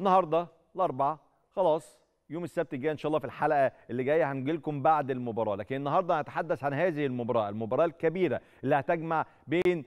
النهارده الاربعاء خلاص يوم السبت الجاي ان شاء الله في الحلقه اللي جايه هنجي لكم بعد المباراه لكن النهارده هنتحدث عن هذه المباراه المباراه الكبيره اللي هتجمع بين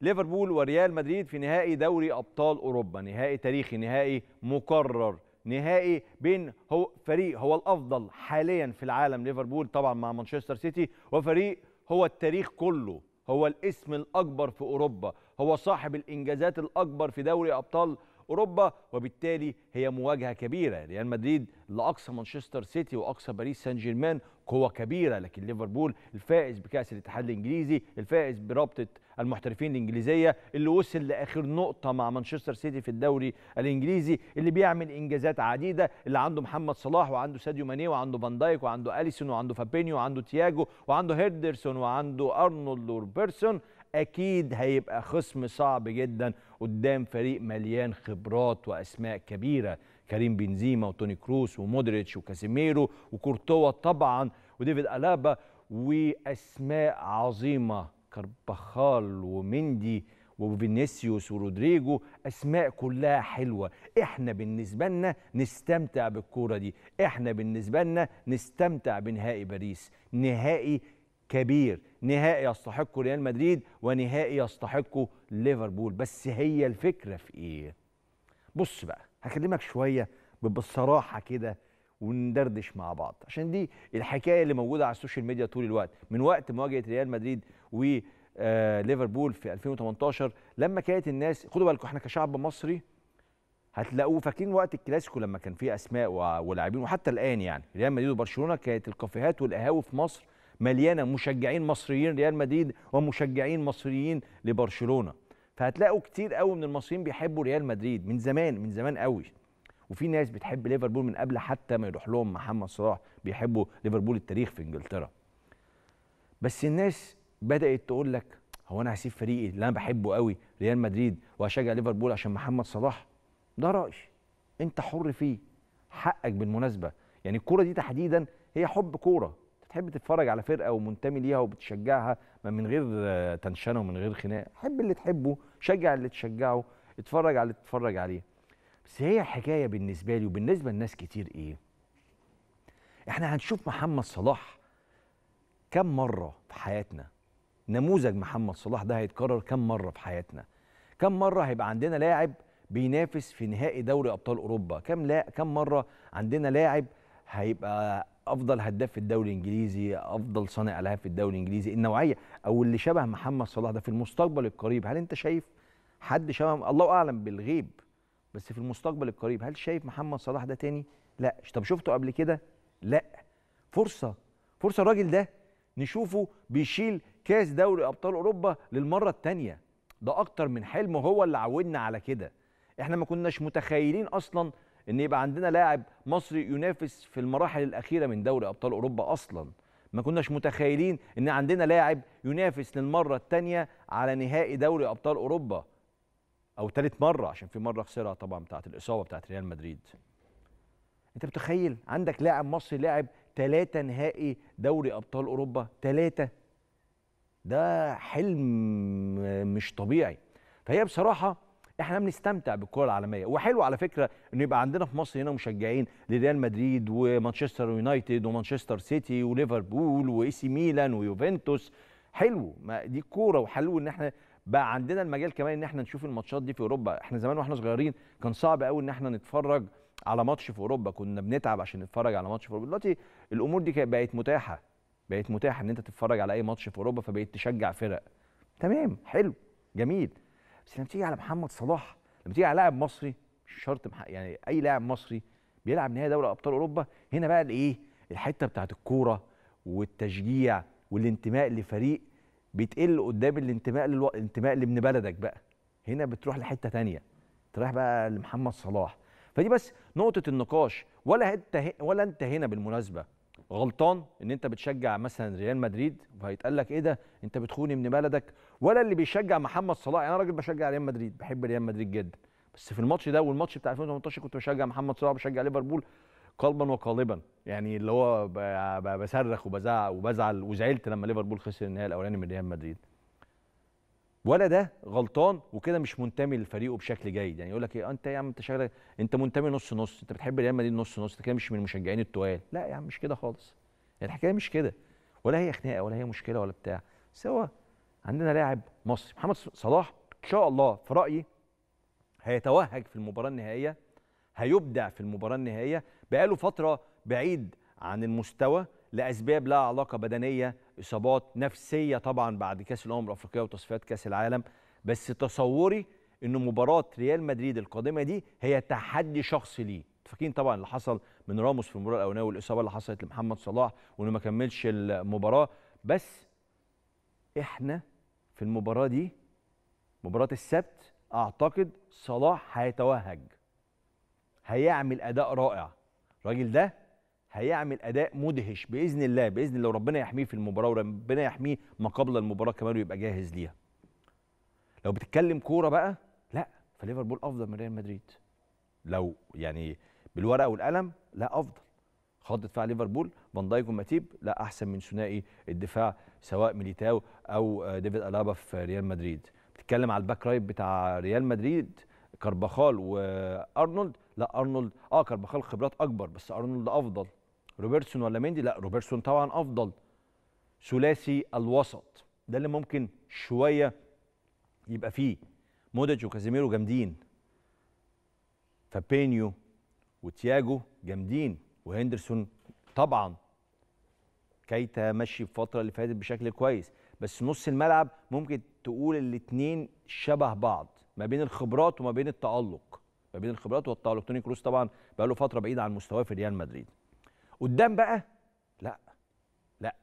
ليفربول وريال مدريد في نهائي دوري ابطال اوروبا نهائي تاريخي نهائي مكرر نهائي بين هو فريق هو الافضل حاليا في العالم ليفربول طبعا مع مانشستر سيتي وفريق هو التاريخ كله هو الاسم الاكبر في اوروبا هو صاحب الانجازات الاكبر في دوري ابطال أوروبا وبالتالي هي مواجهة كبيرة ريال مدريد لأقصى مانشستر سيتي وأقصى باريس سان جيرمان قوة كبيرة لكن ليفربول الفائز بكأس الاتحاد الإنجليزي الفائز برابطة المحترفين الإنجليزية اللي وصل لآخر نقطة مع مانشستر سيتي في الدوري الإنجليزي اللي بيعمل إنجازات عديدة اللي عنده محمد صلاح وعنده ساديو ماني وعنده فان دايك وعنده أليسون وعنده فابينيو وعنده تياجو وعنده هيردرسون وعنده أرنولد وروبرسون اكيد هيبقى خصم صعب جدا قدام فريق مليان خبرات واسماء كبيره كريم بنزيما وتوني كروس ومودريتش وكاسيميرو وكورتوا طبعا وديفيد الابا واسماء عظيمه كربخال ومندي وفينيسيوس ورودريجو اسماء كلها حلوه احنا بالنسبه لنا نستمتع بالكوره دي احنا بالنسبه لنا نستمتع بنهائي باريس نهائي كبير نهائي يستحقه ريال مدريد ونهائي يستحقه ليفربول بس هي الفكرة في إيه بص بقى هكلمك شوية بالصراحة كده وندردش مع بعض عشان دي الحكاية اللي موجودة على السوشيال ميديا طول الوقت من وقت مواجهة ريال مدريد و آه، ليفربول في 2018 لما كانت الناس خدوا بالكم احنا كشعب مصري هتلاقوه فاكرين وقت الكلاسيكو لما كان فيه اسماء ولاعبين وحتى الان يعني ريال مدريد وبرشلونه كانت الكافيهات والقهاوي في مصر مليانه مشجعين مصريين ريال مدريد ومشجعين مصريين لبرشلونه فهتلاقوا كتير قوي من المصريين بيحبوا ريال مدريد من زمان من زمان قوي وفي ناس بتحب ليفربول من قبل حتى ما يروح لهم محمد صلاح بيحبوا ليفربول التاريخ في انجلترا بس الناس بدات تقول لك هو انا هسيب فريقي اللي انا بحبه قوي ريال مدريد وهشجع ليفربول عشان محمد صلاح ده رايي انت حر فيه حقك بالمناسبه يعني الكوره دي تحديدا هي حب كوره تحب تتفرج على فرقه ومنتمي ليها وبتشجعها ما من غير آه، تنشنه ومن غير خناقه حب اللي تحبه شجع اللي تشجعه اتفرج على اللي تتفرج عليه بس هي حكايه بالنسبه لي وبالنسبه لناس كتير ايه احنا هنشوف محمد صلاح كم مره في حياتنا نموذج محمد صلاح ده هيتكرر كم مره في حياتنا كم مره هيبقى عندنا لاعب بينافس في نهائي دوري ابطال اوروبا كم لا كم مره عندنا لاعب هيبقى افضل هداف في الدوري الانجليزي افضل صانع العاب في الدوري الانجليزي النوعيه او اللي شبه محمد صلاح ده في المستقبل القريب هل انت شايف حد شبه الله اعلم بالغيب بس في المستقبل القريب هل شايف محمد صلاح ده تاني لا طب شفته قبل كده لا فرصه فرصه الراجل ده نشوفه بيشيل كاس دوري ابطال اوروبا للمره الثانيه ده اكتر من حلم وهو اللي عودنا على كده احنا ما كناش متخيلين اصلا ان يبقى عندنا لاعب مصري ينافس في المراحل الاخيره من دوري ابطال اوروبا اصلا ما كناش متخيلين ان عندنا لاعب ينافس للمره الثانيه على نهائي دوري ابطال اوروبا او ثالث مره عشان في مره خسرها طبعا بتاعه الاصابه بتاعه ريال مدريد انت متخيل عندك لاعب مصري لاعب ثلاثة نهائي دوري ابطال اوروبا ثلاثة ده حلم مش طبيعي فهي بصراحه احنا بنستمتع بالكره العالميه وحلو على فكره ان يبقى عندنا في مصر هنا مشجعين لريال مدريد ومانشستر يونايتد ومانشستر سيتي وليفربول واي سي ميلان ويوفنتوس حلو ما دي كوره وحلو ان احنا بقى عندنا المجال كمان ان احنا نشوف الماتشات دي في اوروبا احنا زمان واحنا صغيرين كان صعب قوي ان احنا نتفرج على ماتش في اوروبا كنا بنتعب عشان نتفرج على ماتش في اوروبا دلوقتي الامور دي بقت متاحه بقت متاحه ان انت تتفرج على اي ماتش في اوروبا فبقيت تشجع فرق تمام حلو جميل بس لما تيجي على محمد صلاح لما تيجي على لاعب مصري مش شرط يعني اي لاعب مصري بيلعب نهائي دوري ابطال اوروبا هنا بقى الايه الحته بتاعت الكوره والتشجيع والانتماء لفريق بيتقل قدام الانتماء للو... الانتماء لابن بلدك بقى هنا بتروح لحته تانية تروح بقى لمحمد صلاح فدي بس نقطه النقاش ولا انت ولا انت هنا بالمناسبه غلطان ان انت بتشجع مثلا ريال مدريد وهيتقال لك ايه ده انت بتخوني من بلدك ولا اللي بيشجع محمد صلاح يعني انا راجل بشجع ريال مدريد بحب ريال مدريد جدا بس في الماتش ده والماتش بتاع 2018 كنت بشجع محمد صلاح بشجع ليفربول قلبا وقالبا يعني اللي هو بصرخ وبزعق وبزعل وزعلت لما ليفربول خسر النهائي الاولاني من ريال مدريد ولا ده غلطان وكده مش منتمي لفريقه بشكل جيد يعني يقول لك ايه آه، انت يا عم انت شغلك انت منتمي نص نص انت بتحب ريال مدريد نص نص انت كده مش من مشجعين التوال لا يا عم مش كده خالص يعني الحكايه مش كده ولا هي خناقه ولا هي مشكله ولا بتاع سوا عندنا لاعب مصري محمد صلاح ان شاء الله في رايي هيتوهج في المباراه النهائيه هيبدع في المباراه النهائيه بقاله فتره بعيد عن المستوى لاسباب لها علاقه بدنيه اصابات نفسيه طبعا بعد كاس الامم الافريقيه وتصفيات كاس العالم بس تصوري ان مباراه ريال مدريد القادمه دي هي تحدي شخصي ليه فاكرين طبعا اللي حصل من راموس في المباراه الاولانيه والاصابه اللي حصلت لمحمد صلاح وانه ما كملش المباراه بس احنا في المباراه دي مباراه السبت اعتقد صلاح هيتوهج هيعمل اداء رائع الراجل ده هيعمل اداء مدهش باذن الله باذن الله وربنا يحميه في المباراه وربنا يحميه ما قبل المباراه كمان ويبقى جاهز ليها لو بتتكلم كوره بقى لا فليفربول افضل من ريال مدريد لو يعني بالورقه والقلم لا افضل خط دفاع ليفربول فان دايك وماتيب لا احسن من ثنائي الدفاع سواء ميليتاو او ديفيد الابا في ريال مدريد بتتكلم على الباك رايت بتاع ريال مدريد كارباخال وارنولد لا ارنولد اه كارباخال خبرات اكبر بس ارنولد افضل روبرتسون ولا مندي لا روبرتسون طبعا افضل ثلاثي الوسط ده اللي ممكن شويه يبقى فيه مودج وكازيميرو جامدين فابينيو وتياجو جامدين وهندرسون طبعا كايتا ماشي الفتره اللي فاتت بشكل كويس بس نص الملعب ممكن تقول الاثنين شبه بعض ما بين الخبرات وما بين التالق ما بين الخبرات والتالق توني كروس طبعا بقى له فتره بعيد عن مستواه في ريال مدريد قدام بقى لا لا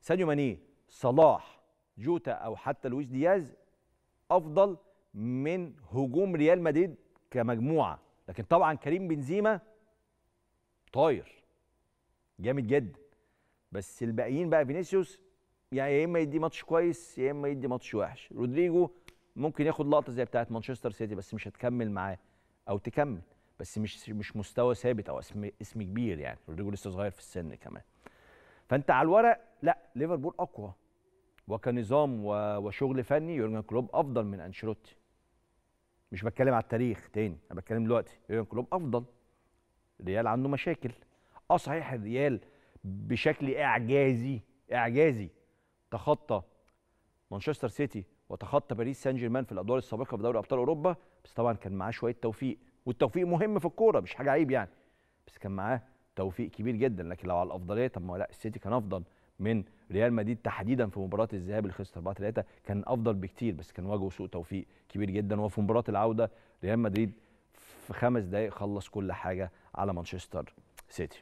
ساديو ماني صلاح جوتا او حتى لويس دياز افضل من هجوم ريال مدريد كمجموعه لكن طبعا كريم بنزيما طاير جامد جدا بس الباقيين بقى فينيسيوس يعني يا اما يدي ماتش كويس يا اما يدي ماتش وحش رودريجو ممكن ياخد لقطه زي بتاعه مانشستر سيتي بس مش هتكمل معاه او تكمل بس مش مش مستوى ثابت او اسم اسم كبير يعني رودريجو لسه صغير في السن كمان فانت على الورق لا ليفربول اقوى وكنظام وشغل فني يورجن كلوب افضل من انشيلوتي مش بتكلم على التاريخ تاني انا بتكلم دلوقتي يورجن كلوب افضل ريال عنده مشاكل اه صحيح الريال بشكل اعجازي اعجازي تخطى مانشستر سيتي وتخطى باريس سان جيرمان في الادوار السابقه في دوري ابطال اوروبا بس طبعا كان معاه شويه توفيق والتوفيق مهم في الكوره مش حاجه عيب يعني بس كان معاه توفيق كبير جدا لكن لو على الافضليه طب ما لا السيتي كان افضل من ريال مدريد تحديدا في مباراه الذهاب اللي خسر 4 3 كان افضل بكتير بس كان واجهه سوء توفيق كبير جدا وفي مباراه العوده ريال مدريد في خمس دقائق خلص كل حاجه على مانشستر سيتي